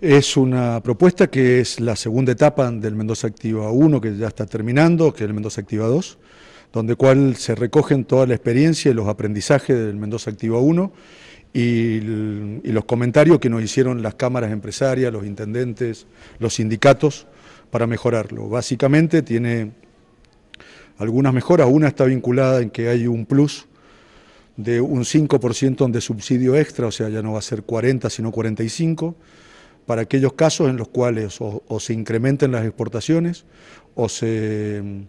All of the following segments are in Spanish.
Es una propuesta que es la segunda etapa del Mendoza Activa 1, que ya está terminando, que es el Mendoza Activa 2, donde cual se recogen toda la experiencia y los aprendizajes del Mendoza Activa 1 y, y los comentarios que nos hicieron las cámaras empresarias, los intendentes, los sindicatos, para mejorarlo. Básicamente tiene algunas mejoras, una está vinculada en que hay un plus de un 5% de subsidio extra, o sea, ya no va a ser 40, sino 45%, para aquellos casos en los cuales o, se incrementen las exportaciones o se mm,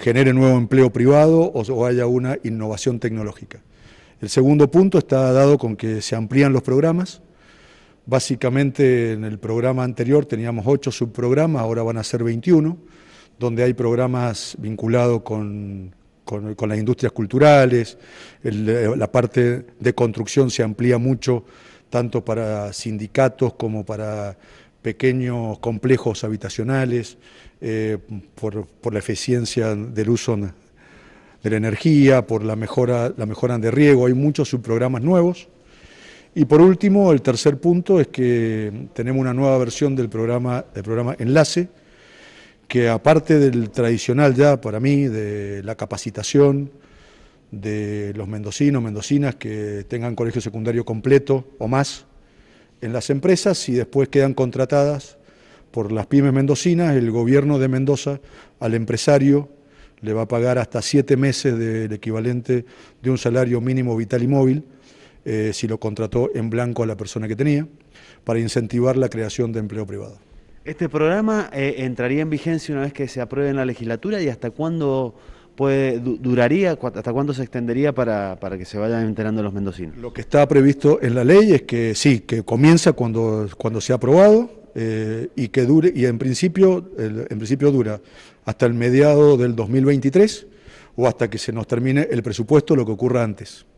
genere nuevo empleo privado o, haya una innovación tecnológica. El segundo punto está dado con que se amplían los programas. Básicamente en el programa anterior teníamos ocho subprogramas, ahora van a ser 21, donde hay programas vinculados con, las industrias culturales, la parte de construcción se amplía mucho tanto para sindicatos como para pequeños complejos habitacionales, eh, por, la eficiencia del uso de la energía, por la mejora, la mejora de riego, hay muchos subprogramas nuevos. Y por último, el tercer punto es que tenemos una nueva versión del programa, del programa Enlace, que aparte del tradicional ya para mí, de la capacitación, de los mendocinos, mendocinas que tengan colegio secundario completo o más en las empresas y después quedan contratadas por las pymes mendocinas, el gobierno de Mendoza al empresario le va a pagar hasta siete meses del equivalente de un salario mínimo vital y móvil, eh, si lo contrató en blanco a la persona que tenía, para incentivar la creación de empleo privado. ¿Este programa eh, entraría en vigencia una vez que se apruebe en la legislatura y hasta cuándo puede, duraría, hasta cuándo se extendería para, para, que se vayan enterando los mendocinos? Lo que está previsto en la ley es que sí, que comienza cuando, cuando sea aprobado eh, y que dure, y en principio, en principio dura hasta el mediado del 2023 o hasta que se nos termine el presupuesto, lo que ocurra antes.